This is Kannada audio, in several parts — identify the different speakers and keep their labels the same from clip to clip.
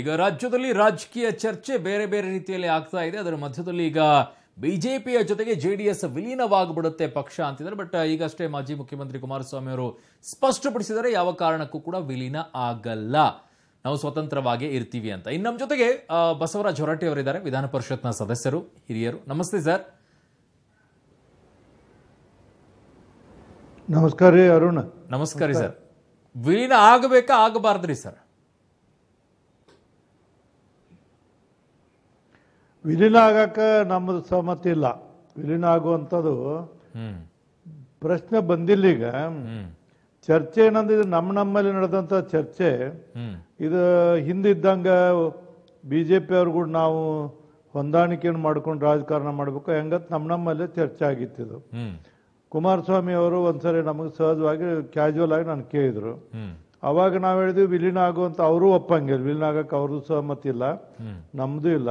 Speaker 1: ಈಗ ರಾಜ್ಯದಲ್ಲಿ ರಾಜಕೀಯ ಚರ್ಚೆ ಬೇರೆ ಬೇರೆ ರೀತಿಯಲ್ಲಿ ಆಗ್ತಾ ಇದೆ ಅದರ ಮಧ್ಯದಲ್ಲಿ ಈಗ ಬಿಜೆಪಿಯ ಜೊತೆಗೆ ಜೆ ಡಿ ಎಸ್ ವಿಲೀನವಾಗ್ಬಿಡುತ್ತೆ ಪಕ್ಷ ಅಂತಿದ್ದಾರೆ ಬಟ್ ಈಗಷ್ಟೇ ಮಾಜಿ ಮುಖ್ಯಮಂತ್ರಿ ಕುಮಾರಸ್ವಾಮಿ ಅವರು ಸ್ಪಷ್ಟಪಡಿಸಿದರೆ ಯಾವ ಕಾರಣಕ್ಕೂ ಕೂಡ ವಿಲೀನ ಆಗಲ್ಲ ನಾವು ಸ್ವತಂತ್ರವಾಗಿ ಇರ್ತೀವಿ ಅಂತ ಇನ್ನು ನಮ್ಮ ಜೊತೆಗೆ ಬಸವರಾಜ್ ಹೊರಾಟಿ ಅವರಿದ್ದಾರೆ ವಿಧಾನ ಪರಿಷತ್ನ ಸದಸ್ಯರು ಹಿರಿಯರು ನಮಸ್ತೆ ಸರ್
Speaker 2: ನಮಸ್ಕಾರ ಅರುಣ್
Speaker 1: ನಮಸ್ಕಾರ ಸರ್ ವಿಲೀನ ಆಗಬೇಕಾ ಆಗಬಾರ್ದ್ರಿ ಸರ್
Speaker 2: ವಿಲೀನ ಆಗಕ್ಕೆ ನಮ್ಮದು ಸಹಮತಿ ಇಲ್ಲ ವಿಲೀನ ಆಗುವಂಥದ್ದು ಪ್ರಶ್ನೆ ಬಂದಿಲ್ಲ ಈಗ ಚರ್ಚೆ ಏನಂದ್ರೆ ನಮ್ಮ ನಮ್ಮಲ್ಲಿ ನಡೆದಂತ ಚರ್ಚೆ ಇದು ಹಿಂದಿದ್ದಂಗ ಬಿ ಜೆ ಪಿ ಅವ್ರಿಗೂ ನಾವು ಹೊಂದಾಣಿಕೆಯನ್ನು ಮಾಡ್ಕೊಂಡು ರಾಜಕಾರಣ ಮಾಡಬೇಕು ಹೆಂಗತ್ ನಮ್ಮ ನಮ್ಮಲ್ಲೇ ಚರ್ಚೆ ಆಗಿತ್ತಿದು ಕುಮಾರಸ್ವಾಮಿ ಅವರು ಒಂದ್ಸರಿ ನಮಗೆ ಸಹಜವಾಗಿ ಕ್ಯಾಶುವಲ್ ಆಗಿ ನಾನು ಕೇಳಿದ್ರು ಅವಾಗ ನಾವು ಹೇಳಿದ್ವಿ ವಿಲೀನ ಆಗುವಂತ ಅವರು ಒಪ್ಪಂಗಿಲ್ಲ ವಿಲೀನ ಆಗಕ್ಕೆ ಅವ್ರದ್ದು ಸಹಮತಿ ಇಲ್ಲ ನಮ್ಮದು ಇಲ್ಲ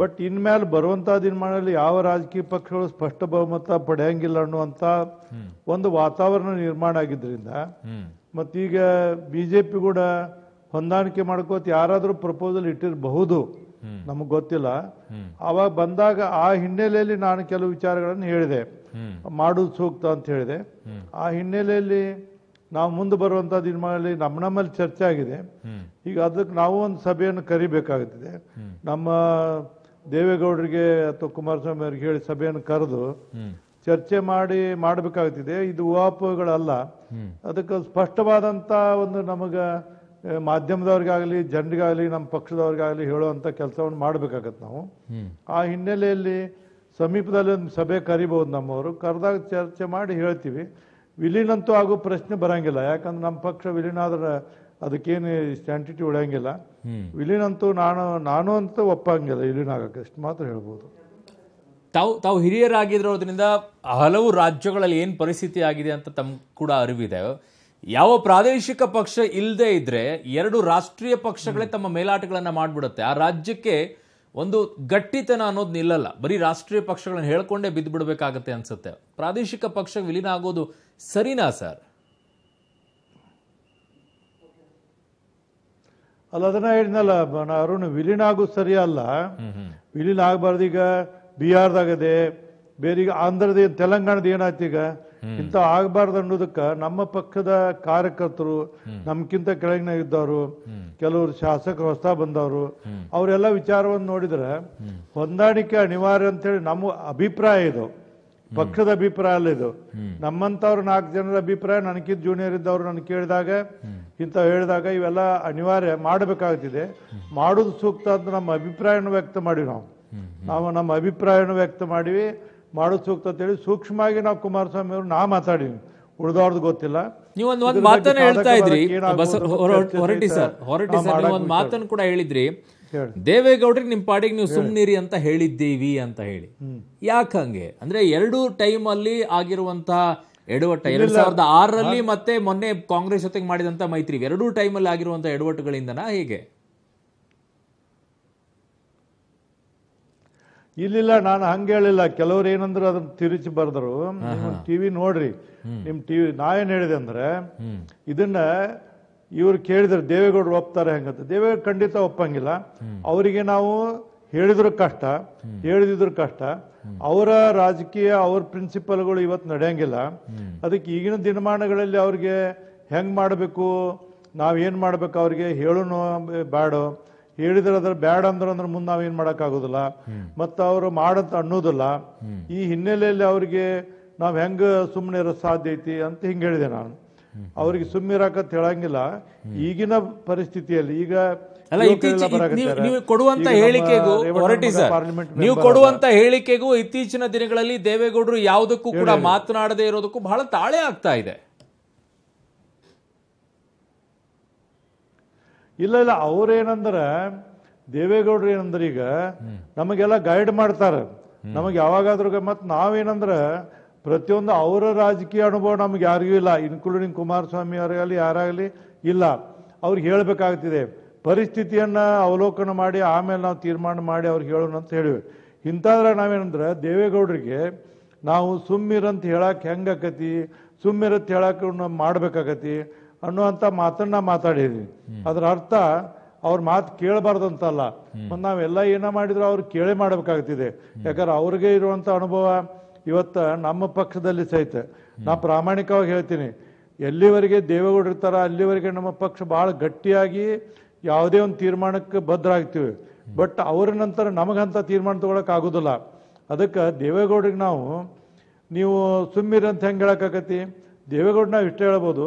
Speaker 2: ಬಟ್ ಇನ್ಮೇಲೆ ಬರುವಂತಹ ದಿನಮಾನದಲ್ಲಿ ಯಾವ ರಾಜಕೀಯ ಪಕ್ಷಗಳು ಸ್ಪಷ್ಟ ಬಹುಮತ ಪಡೆಯಂಗಿಲ್ಲ ಅನ್ನುವಂತ ಒಂದು ವಾತಾವರಣ ನಿರ್ಮಾಣ ಆಗಿದ್ರಿಂದ ಮತ್ತೀಗ ಬಿಜೆಪಿ ಕೂಡ ಹೊಂದಾಣಿಕೆ ಮಾಡ್ಕೋತ ಯಾರಾದರೂ ಪ್ರಪೋಸಲ್ ಇಟ್ಟಿರಬಹುದು ನಮಗೆ ಗೊತ್ತಿಲ್ಲ ಅವಾಗ ಬಂದಾಗ ಆ ಹಿನ್ನೆಲೆಯಲ್ಲಿ ನಾನು ಕೆಲವು ವಿಚಾರಗಳನ್ನು ಹೇಳಿದೆ ಮಾಡೋದು ಸೂಕ್ತ ಅಂತ ಹೇಳಿದೆ ಆ ಹಿನ್ನೆಲೆಯಲ್ಲಿ ನಾವು ಮುಂದೆ ಬರುವಂಥ ದಿನಮಾನದಲ್ಲಿ ನಮ್ಮ ನಮ್ಮಲ್ಲಿ ಚರ್ಚೆ ಆಗಿದೆ ಈಗ ಅದಕ್ಕೆ ನಾವು ಒಂದು ಸಭೆಯನ್ನು ಕರಿಬೇಕಾಗುತ್ತಿದೆ ನಮ್ಮ ದೇವೇಗೌಡರಿಗೆ ಅಥವಾ ಕುಮಾರಸ್ವಾಮಿ ಅವರಿಗೆ ಹೇಳಿ ಸಭೆಯನ್ನು ಕರೆದು ಚರ್ಚೆ ಮಾಡಿ ಮಾಡಬೇಕಾಗ್ತಿದೆ ಇದು ಊಹಾಪೋಹಗಳಲ್ಲ ಅದಕ್ಕೆ ಸ್ಪಷ್ಟವಾದಂತ ಒಂದು ನಮಗೆ ಮಾಧ್ಯಮದವ್ರಿಗಾಗಲಿ ಜನರಿಗಾಗಲಿ ನಮ್ಮ ಪಕ್ಷದವ್ರಿಗಾಗಲಿ ಹೇಳುವಂತ ಕೆಲಸವನ್ನು ಮಾಡ್ಬೇಕಾಗತ್ತೆ ನಾವು ಆ ಹಿನ್ನೆಲೆಯಲ್ಲಿ ಸಮೀಪದಲ್ಲಿ ಒಂದು ಸಭೆ ಕರಿಬಹುದು ನಮ್ಮವರು ಕರೆದಾಗ ಚರ್ಚೆ ಮಾಡಿ ಹೇಳ್ತೀವಿ ವಿಲೀನಂತೂ ಆಗೋ ಪ್ರಶ್ನೆ ಬರೋಂಗಿಲ್ಲ ಯಾಕಂದ್ರೆ ನಮ್ಮ ಪಕ್ಷ ವಿಲೀನ ಆದ್ರೆ ಅದಕ್ಕೇನು ಸ್ಟ್ಯಾಂಟಿಟಿ ಉಳಿಯಂಗಿಲ್ಲ ವಿಲೀನಂತೂ ನಾನು ನಾನು ಅಂತೂ ಒಪ್ಪಂಗಿಲ್ಲ ವಿಲೀನ ಆಗಕ್ಕೆ ಮಾತ್ರ ಹೇಳ್ಬೋದು ತಾವು
Speaker 1: ತಾವು ಹಿರಿಯರಾಗಿರೋದ್ರಿಂದ ಹಲವು ರಾಜ್ಯಗಳಲ್ಲಿ ಏನು ಪರಿಸ್ಥಿತಿ ಆಗಿದೆ ಅಂತ ತಮ್ಮ ಕೂಡ ಅರಿವಿದೆ ಯಾವ ಪ್ರಾದೇಶಿಕ ಪಕ್ಷ ಇಲ್ಲದೆ ಇದ್ರೆ ಎರಡು ರಾಷ್ಟ್ರೀಯ ಪಕ್ಷಗಳೇ ತಮ್ಮ ಮೇಲಾಟಗಳನ್ನು ಮಾಡಿಬಿಡುತ್ತೆ ಆ ರಾಜ್ಯಕ್ಕೆ ಒಂದು ಗಟ್ಟಿತನ ಅನ್ನೋದು ನಿಲ್ಲಲ್ಲ ಬರೀ ರಾಷ್ಟ್ರೀಯ ಪಕ್ಷಗಳನ್ನ ಹೇಳ್ಕೊಂಡೇ ಬಿದ್ದು ಬಿಡಬೇಕಾಗತ್ತೆ ಅನ್ಸುತ್ತೆ ಪ್ರಾದೇಶಿಕ ಪಕ್ಷ ವಿಲೀನ ಆಗೋದು ಸರಿನಾ ಸರ್
Speaker 2: ಅಲ್ಲ ಅದನ್ನ ಹೇಳಿದ್ನಲ್ಲ ಅರುಣ್ ವಿಲೀನ ಆಗೋದು ಸರಿ ಅಲ್ಲ ವಿಲೀನ ಆಗಬಾರ್ದು ಈಗ ಬಿಹಾರ್ದಾಗದೆ ಬೇರೆ ಈಗ ಆಂಧ್ರದ ತೆಲಂಗಾಣದ ಏನಾಯ್ತು ಈಗ ಇಂತ ಆಗಬಾರ್ದು ಅನ್ನೋದಕ್ಕೆ ನಮ್ಮ ಪಕ್ಷದ ಕಾರ್ಯಕರ್ತರು ನಮ್ಕಿಂತ ಕೆಳಗಿನ ಇದ್ದವರು ಕೆಲವರು ಶಾಸಕರು ಹೊಸ ಬಂದವರು ಅವರೆಲ್ಲ ವಿಚಾರವನ್ನು ನೋಡಿದ್ರೆ ಹೊಂದಾಣಿಕೆ ಅನಿವಾರ್ಯ ಅಂತೇಳಿ ನಮ್ಮ ಅಭಿಪ್ರಾಯ ಇದು ಪಕ್ಷದ ಅಭಿಪ್ರಾಯ ಅಲ್ಲ ಇದು ನಮ್ಮಂತವ್ರು ನಾಲ್ಕು ಜನರ ಅಭಿಪ್ರಾಯ ನನಗಿಂತ ಜೂನಿಯರ್ ಇದ್ದವ್ರು ನನಗೆ ಕೇಳಿದಾಗ ಇಂತ ಹೇಳಿದಾಗ ಇವೆಲ್ಲ ಅನಿವಾರ್ಯ ಮಾಡಬೇಕಾಗ್ತಿದೆ ಮಾಡೋದು ಸೂಕ್ತ ಅಂತ ನಮ್ಮ ಅಭಿಪ್ರಾಯನ ವ್ಯಕ್ತ ಮಾಡಿವಿ ನಾವು ನಾವು ನಮ್ಮ ಅಭಿಪ್ರಾಯನ ವ್ಯಕ್ತ ಮಾಡಿವಿ ಮಾಡೋದು ಸೂಕ್ತ ಅಂತೇಳಿ ಸೂಕ್ಷ್ಮವಾಗಿ ನಾವು ಕುಮಾರಸ್ವಾಮಿ ಅವರು ನಾ ಮಾತಾಡಿವಿ ಉಳಿದವ್ರದ್ದು ಗೊತ್ತಿಲ್ಲ ನೀವು ಒಂದು ಮಾತನ್ನ ಹೇಳ್ತಾ ಇದ್ರಿ ಹೊರಟಿ ಸರ್ ಹೊರಟಿ ಸರ್ ಒಂದು ಮಾತನ್ನು
Speaker 1: ಕೂಡ ಹೇಳಿದ್ರಿ ದೇವೇಗೌಡ್ರಿಗೆ ನಿಮ್ಮ ಪಾಡಿಗೆ ನೀವು ಸುಮ್ಮನಿರಿ ಅಂತ ಹೇಳಿದ್ದೀವಿ ಅಂತ ಹೇಳಿ ಯಾಕಂಗೆ ಅಂದರೆ ಎರಡೂ ಟೈಮಲ್ಲಿ ಆಗಿರುವಂತಹ ಎಡವಟ್ಟ ಎರಡ್ ಸಾವಿರದ ಆರರಲ್ಲಿ ಮತ್ತೆ ಮೊನ್ನೆ ಕಾಂಗ್ರೆಸ್ ಜೊತೆಗೆ ಮಾಡಿದಂತ ಮೈತ್ರಿ ಎರಡೂ ಟೈಮಲ್ಲಿ ಆಗಿರುವಂತಹ ಎಡವಟ್ಟುಗಳಿಂದನಾ ಹೇಗೆ
Speaker 2: ಇಲ್ಲಿಲ್ಲ ನಾನು ಹಂಗೆ ಹೇಳಿಲ್ಲ ಕೆಲವರು ಏನಂದ್ರು ಅದನ್ನ ತಿರುಚಿ ಬರೆದ್ರು ಟಿವಿ ನೋಡ್ರಿ ನಿಮ್ ಟಿವಿ ನಾ ಏನ್ ಹೇಳಿದೆ ಅಂದ್ರೆ ಇದನ್ನ ಇವ್ರು ಕೇಳಿದ್ರೆ ದೇವೇಗೌಡರು ಒಪ್ತಾರೆ ಹೆಂಗಂತ ದೇವೇಗೌಡ ಖಂಡಿತ ಒಪ್ಪಂಗಿಲ್ಲ ಅವರಿಗೆ ನಾವು ಹೇಳಿದ್ರು ಕಷ್ಟ ಹೇಳಿದ್ರು ಕಷ್ಟ ಅವರ ರಾಜಕೀಯ ಅವ್ರ ಪ್ರಿನ್ಸಿಪಲ್ಗಳು ಇವತ್ತು ನಡೆಯಂಗಿಲ್ಲ ಅದಕ್ಕೆ ಈಗಿನ ದಿನಮಾನಗಳಲ್ಲಿ ಅವ್ರಿಗೆ ಹೆಂಗ್ ಮಾಡಬೇಕು ನಾವೇನ್ ಮಾಡ್ಬೇಕು ಅವ್ರಿಗೆ ಹೇಳೋನು ಬ್ಯಾಡ ಹೇಳಿದ್ರೆ ಅದ್ರ ಬ್ಯಾಡ್ ಅಂದ್ರೆ ಅಂದ್ರೆ ಮುಂದೆ ನಾವೇನು ಮಾಡೋಕ್ಕಾಗೋದಿಲ್ಲ ಮತ್ತ ಅವರು ಮಾಡಂತ ಅನ್ನೋದಿಲ್ಲ ಈ ಹಿನ್ನೆಲೆಯಲ್ಲಿ ಅವ್ರಿಗೆ ನಾವು ಹೆಂಗ ಸುಮ್ಮನೆ ಇರೋ ಸಾಧ್ಯ ಐತಿ ಅಂತ ಹಿಂಗೆ ಹೇಳಿದೆ ನಾನು ಅವ್ರಿಗೆ ಸುಮ್ಮಿರಾಕ ಹೇಳಂಗಿಲ್ಲ ಈಗಿನ ಪರಿಸ್ಥಿತಿಯಲ್ಲಿ ಈಗ ನೀವು ಕೊಡುವಂತ ಹೇಳಿಕೆಗೂ ಹೊರಟಿ ಸರ್ ನೀವು ಕೊಡುವಂತ
Speaker 1: ಹೇಳಿಕೆಗೂ ಇತ್ತೀಚಿನ ದಿನಗಳಲ್ಲಿ ದೇವೇಗೌಡರು ಯಾವುದಕ್ಕೂ ಕೂಡ ಮಾತನಾಡದೆ ಇರೋದಕ್ಕೂ ಬಹಳ ತಾಳೆ ಆಗ್ತಾ ಇದೆ
Speaker 2: ಇಲ್ಲ ಇಲ್ಲ ಅವ್ರೇನಂದ್ರ ದೇವೇಗೌಡರು ಏನಂದ್ರ ಈಗ ನಮಗೆಲ್ಲ ಗೈಡ್ ಮಾಡ್ತಾರೆ ನಮಗೆ ಯಾವಾಗಾದ್ರೂ ಮತ್ತೆ ನಾವೇನಂದ್ರ ಪ್ರತಿಯೊಂದು ಅವರ ರಾಜಕೀಯ ಅನುಭವ ನಮ್ಗೆ ಯಾರಿಗೂ ಇಲ್ಲ ಇನ್ಕ್ಲೂಡಿಂಗ್ ಕುಮಾರಸ್ವಾಮಿ ಅವರಾಗಲಿ ಯಾರಾಗಲಿ ಇಲ್ಲ ಅವ್ರಿಗೆ ಹೇಳಬೇಕಾಗ್ತಿದೆ ಪರಿಸ್ಥಿತಿಯನ್ನು ಅವಲೋಕನ ಮಾಡಿ ಆಮೇಲೆ ನಾವು ತೀರ್ಮಾನ ಮಾಡಿ ಅವ್ರಿಗೆ ಹೇಳೋಣ ಅಂತ ಹೇಳಿವೆ ಇಂಥದ್ರೆ ನಾವೇನಂದ್ರೆ ದೇವೇಗೌಡರಿಗೆ ನಾವು ಸುಮ್ಮಿರಂತ ಹೇಳಕ್ಕೆ ಹೆಂಗಾಕತಿ ಸುಮ್ಮಿರಂತ ಹೇಳಕ್ಕೆ ನಾವು ಮಾಡ್ಬೇಕಾಗತಿ ಅನ್ನುವಂಥ ಮಾತನ್ನ ಮಾತಾಡಿದ್ವಿ ಅದರ ಅರ್ಥ ಅವ್ರ ಮಾತು ಕೇಳಬಾರ್ದು ಅಂತಲ್ಲ ಮತ್ತು ನಾವೆಲ್ಲ ಏನೋ ಮಾಡಿದ್ರು ಅವ್ರು ಕೇಳೇ ಮಾಡಬೇಕಾಗ್ತಿದೆ ಯಾಕಂದ್ರೆ ಅವ್ರಿಗೆ ಇರುವಂಥ ಅನುಭವ ಇವತ್ತು ನಮ್ಮ ಪಕ್ಷದಲ್ಲಿ ಸಹಿತ ನಾ ಪ್ರಾಮಾಣಿಕವಾಗಿ ಹೇಳ್ತೀನಿ ಎಲ್ಲಿವರೆಗೆ ದೇವೇಗೌಡರು ಇರ್ತಾರ ಅಲ್ಲಿವರೆಗೆ ನಮ್ಮ ಪಕ್ಷ ಭಾಳ ಗಟ್ಟಿಯಾಗಿ ಯಾವುದೇ ಒಂದು ತೀರ್ಮಾನಕ್ಕೆ ಬದ್ಧ ಆಗ್ತೀವಿ ಬಟ್ ಅವ್ರ ನಂತರ ನಮಗಂತ ತೀರ್ಮಾನ ತಗೊಳಕ್ ಆಗೋದಿಲ್ಲ ಅದಕ್ಕೆ ದೇವೇಗೌಡರಿಗೆ ನಾವು ನೀವು ಸುಮ್ಮಿರಿ ಅಂತ ಹೆಂಗೆ ಹೇಳೋಕ್ಕಾಗತ್ತಿ ದೇವೇಗೌಡ ನಾವು ಇಷ್ಟ ಹೇಳ್ಬೋದು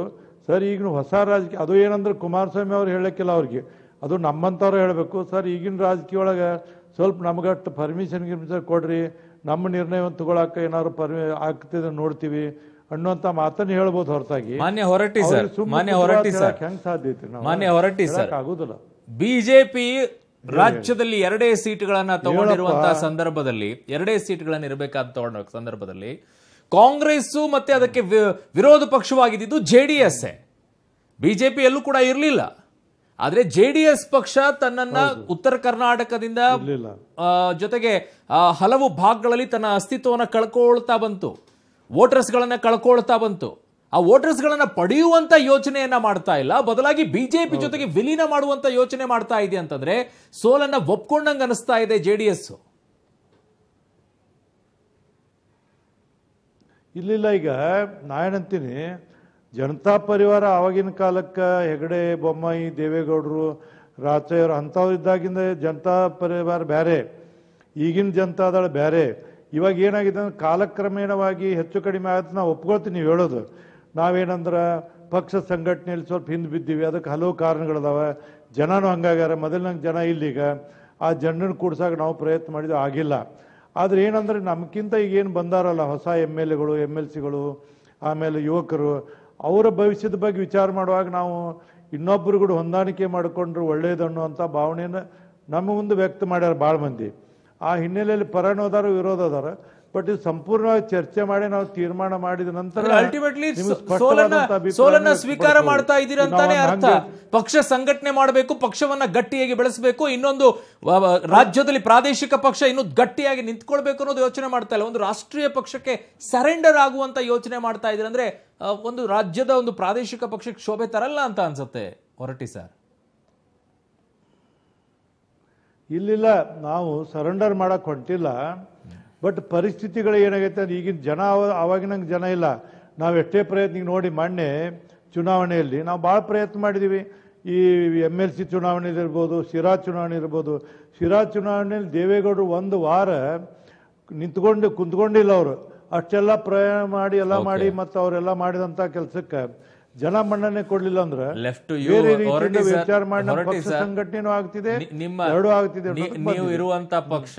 Speaker 2: ಸರ್ ಈಗಿನ ಹೊಸ ರಾಜಕೀಯ ಅದು ಏನಂದ್ರೆ ಕುಮಾರಸ್ವಾಮಿ ಅವ್ರು ಹೇಳೋಕ್ಕಿಲ್ಲ ಅವ್ರಿಗೆ ಅದು ನಮ್ಮಂಥವ್ರು ಹೇಳಬೇಕು ಸರ್ ಈಗಿನ ರಾಜಕೀಯ ಒಳಗೆ ಸ್ವಲ್ಪ ನಮ್ಗಟ್ಟು ಪರ್ಮಿಷನ್ ಗಿರ್ಮಿಷನ್ ಕೊಡ್ರಿ ನಮ್ಮ ನಿರ್ಣಯವನ್ನು ತಗೊಳಕ ಏನಾದ್ರು ಪರಿ ಆಗ್ತಿದೆ ನೋಡ್ತೀವಿ ಅನ್ನುವಂತ ಮಾತನ್ನ ಹೇಳ್ಬೋದು ಹೊರತಾಗಿ ಮಾನ್ಯ ಹೊರಟಿ ಸರ್ ಮಾನ್ಯ ಹೊರಟ್ಟಿ ಸರ್ ಹೆಂಗ್ ಸಾಧ್ಯ ಐತಿ ಮಾನ್ಯ ಹೊರಟ್ಟಿ ಸರ್ ಆಗುದಿಲ್ಲ ಬಿಜೆಪಿ
Speaker 1: ರಾಜ್ಯದಲ್ಲಿ ಎರಡೇ ಸೀಟ್ಗಳನ್ನ ತಗೊಂಡಿರುವಂತಹ ಸಂದರ್ಭದಲ್ಲಿ ಎರಡೇ ಸೀಟ್ಗಳನ್ನ ಇರಬೇಕಾದ ತಗೊಂಡ ಸಂದರ್ಭದಲ್ಲಿ ಕಾಂಗ್ರೆಸ್ ಮತ್ತೆ ಅದಕ್ಕೆ ವಿರೋಧ ಪಕ್ಷವಾಗಿದ್ದು ಜೆಡಿಎಸ್ ಬಿಜೆಪಿ ಎಲ್ಲೂ ಕೂಡ ಇರಲಿಲ್ಲ ಆದ್ರೆ ಜೆ ಡಿ ಎಸ್ ಪಕ್ಷ ತನ್ನನ್ನ ಉತ್ತರ ಕರ್ನಾಟಕದಿಂದ ಜೊತೆಗೆ ಹಲವು ಭಾಗಗಳಲ್ಲಿ ತನ್ನ ಅಸ್ತಿತ್ವವನ್ನು ಕಳ್ಕೊಳ್ತಾ ಬಂತು ವೋಟರ್ಸ್ಗಳನ್ನ ಕಳ್ಕೊಳ್ತಾ ಬಂತು ಆ ವೋಟರ್ಸ್ಗಳನ್ನ ಪಡೆಯುವಂತ ಯೋಚನೆಯನ್ನ ಮಾಡ್ತಾ ಇಲ್ಲ ಬದಲಾಗಿ ಬಿಜೆಪಿ ಜೊತೆಗೆ ವಿಲೀನ ಮಾಡುವಂತ ಯೋಚನೆ ಮಾಡ್ತಾ ಇದೆ ಅಂತಂದ್ರೆ ಸೋಲನ್ನ ಒಪ್ಕೊಂಡಂಗೆ
Speaker 2: ಅನಿಸ್ತಾ ಇದೆ ಜೆ ಡಿ ಎಸ್ ಇಲ್ಲಿಲ್ಲ ಈಗ ನಾಯಣಂತೀನಿ ಜನತಾ ಪರಿವಾರ ಆವಾಗಿನ ಕಾಲಕ್ಕೆ ಹೆಗಡೆ ಬೊಮ್ಮಾಯಿ ದೇವೇಗೌಡರು ರಾಜಯ್ಯವ್ರು ಅಂಥವ್ರು ಇದ್ದಾಗಿಂದ ಜನತಾ ಪರಿವಾರ ಬೇರೆ ಈಗಿನ ಜನತಾದಳ ಬೇರೆ ಇವಾಗ ಏನಾಗಿದೆ ಅಂದ್ರೆ ಕಾಲಕ್ರಮೇಣವಾಗಿ ಹೆಚ್ಚು ಕಡಿಮೆ ಆಗುತ್ತೆ ನಾವು ಒಪ್ಕೊಳ್ತೀನಿ ನೀವು ಹೇಳೋದು ನಾವೇನಂದ್ರೆ ಪಕ್ಷ ಸಂಘಟನೆಯಲ್ಲಿ ಸ್ವಲ್ಪ ಹಿಂದೆ ಬಿದ್ದೀವಿ ಅದಕ್ಕೆ ಹಲವು ಕಾರಣಗಳದಾವೆ ಜನಾನು ಹಂಗಾಗ್ಯಾರ ಮೊದಲಿನಂಗೆ ಜನ ಇಲ್ಲಿಗ ಆ ಜನರನ್ನು ಕೂಡ್ಸಾಗ ನಾವು ಪ್ರಯತ್ನ ಮಾಡಿದ್ವಿ ಆಗಿಲ್ಲ ಆದರೆ ಏನಂದ್ರೆ ನಮ್ಗಿಂತ ಈಗೇನು ಬಂದಾರಲ್ಲ ಹೊಸ ಎಮ್ ಎಲ್ ಎಗಳು ಎಮ್ ಎಲ್ ಸಿಗಳು ಆಮೇಲೆ ಯುವಕರು ಅವರ ಭವಿಷ್ಯದ ಬಗ್ಗೆ ವಿಚಾರ ಮಾಡುವಾಗ ನಾವು ಕೂಡ ಹೊಂದಾಣಿಕೆ ಮಾಡಿಕೊಂಡ್ರು ಒಳ್ಳೆಯದು ಅಂತ ಭಾವನೆಯನ್ನು ನಮ್ಮ ಮುಂದೆ ವ್ಯಕ್ತ ಮಾಡ್ಯಾರ ಭಾಳ ಮಂದಿ ಆ ಹಿನ್ನೆಲೆಯಲ್ಲಿ ಪರಾಣೋದಾರ ವಿರೋಧ ಅದಾರ ಬಟ್ ಇದು ಸಂಪೂರ್ಣವಾಗಿ ಚರ್ಚೆ ಮಾಡಿ ನಾವು ತೀರ್ಮಾನ ಮಾಡಿದ ನಂತರ ಅಲ್ಟಿಮೇಟ್ಲಿ ಸೋಲನ್ನ ಸ್ವೀಕಾರ ಮಾಡ್ತಾ ಇದ್ದೀರಾ ಅಂತಾನೆ ಅರ್ಥ
Speaker 1: ಪಕ್ಷ ಸಂಘಟನೆ ಮಾಡಬೇಕು ಪಕ್ಷವನ್ನ ಗಟ್ಟಿಯಾಗಿ ಬೆಳೆಸಬೇಕು ಇನ್ನೊಂದು ರಾಜ್ಯದಲ್ಲಿ ಪ್ರಾದೇಶಿಕ ಪಕ್ಷ ಇನ್ನು ಗಟ್ಟಿಯಾಗಿ ನಿಂತ್ಕೊಳ್ಬೇಕು ಅನ್ನೋದು ಯೋಚನೆ ಮಾಡ್ತಾ ಇಲ್ಲ ಒಂದು ರಾಷ್ಟ್ರೀಯ ಪಕ್ಷಕ್ಕೆ ಸರೆಂಡರ್ ಆಗುವಂತ ಯೋಚನೆ ಮಾಡ್ತಾ ಇದೀರ ಅಂದ್ರೆ ಒಂದು ರಾಜ್ಯದ ಒಂದು ಪ್ರಾದೇಶಿಕ ಪಕ್ಷಕ್ಕೆ ಶೋಭೆ ತರಲ್ಲ ಅಂತ ಅನ್ಸುತ್ತೆ
Speaker 2: ಹೊರಟಿ ಸರ್ ಇಲ್ಲಿಲ್ಲ ನಾವು ಸರೆಂಡರ್ ಮಾಡಕ್ ಹೊಂಟಿಲ್ಲ ಬಟ್ ಪರಿಸ್ಥಿತಿಗಳು ಏನಾಗೈತೆ ಅಂದ್ರೆ ಈಗಿನ ಜನ ಆವಾಗಿನಂಗೆ ಜನ ಇಲ್ಲ ನಾವು ಎಷ್ಟೇ ಪ್ರಯತ್ನ ನೋಡಿ ಮೊನ್ನೆ ಚುನಾವಣೆಯಲ್ಲಿ ನಾವು ಭಾಳ ಪ್ರಯತ್ನ ಮಾಡಿದ್ದೀವಿ ಈ ಎಮ್ ಎಲ್ ಸಿ ಚುನಾವಣೆ ಇರ್ಬೋದು ಶಿರಾ ಚುನಾವಣೆ ಇರ್ಬೋದು ಶಿರಾ ಚುನಾವಣೆಯಲ್ಲಿ ದೇವೇಗೌಡರು ಒಂದು ವಾರ ನಿಂತ್ಕೊಂಡು ಕುಂತ್ಕೊಂಡಿಲ್ಲ ಅವರು ಅಷ್ಟೆಲ್ಲ ಪ್ರಯಾಣ ಮಾಡಿ ಎಲ್ಲ ಮಾಡಿ ಮತ್ತು ಅವರೆಲ್ಲ ಮಾಡಿದಂಥ ಕೆಲಸಕ್ಕೆ ಜನ ಮನ್ನಣೆ ಕೊಡ್ಲಿಲ್ಲ ಅಂದ್ರೆ ಲೆಫ್ಟ್ ವಿಚಾರ ಆಗ್ತಿದೆ ನಿಮ್ಮ ಎರಡು ನೀವು ಇರುವಂತ
Speaker 1: ಪಕ್ಷ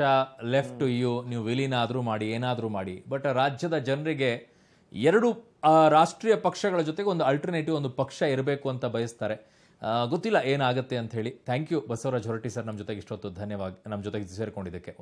Speaker 1: ಲೆಫ್ಟ್ ಯು ನೀವು ವಿಲೀನ ಆದ್ರೂ ಮಾಡಿ ಏನಾದ್ರೂ ಮಾಡಿ ಬಟ್ ರಾಜ್ಯದ ಜನರಿಗೆ ಎರಡು ರಾಷ್ಟ್ರೀಯ ಪಕ್ಷಗಳ ಜೊತೆಗೆ ಒಂದು ಅಲ್ಟರ್ನೇಟಿವ್ ಒಂದು ಪಕ್ಷ ಇರಬೇಕು ಅಂತ ಬಯಸ್ತಾರೆ ಗೊತ್ತಿಲ್ಲ ಏನಾಗುತ್ತೆ ಅಂತ ಹೇಳಿ thank you Basavaraj Horatti sir ನಮ್ಮ ಜೊತೆಗೆ ಇಷ್ಟೊತ್ತು ಧನ್ಯವಾದ ನಮ್ಮ ಜೊತೆಗೆ ಸೇರಿಕೊಂಡಿದ್ದಕ್ಕೆ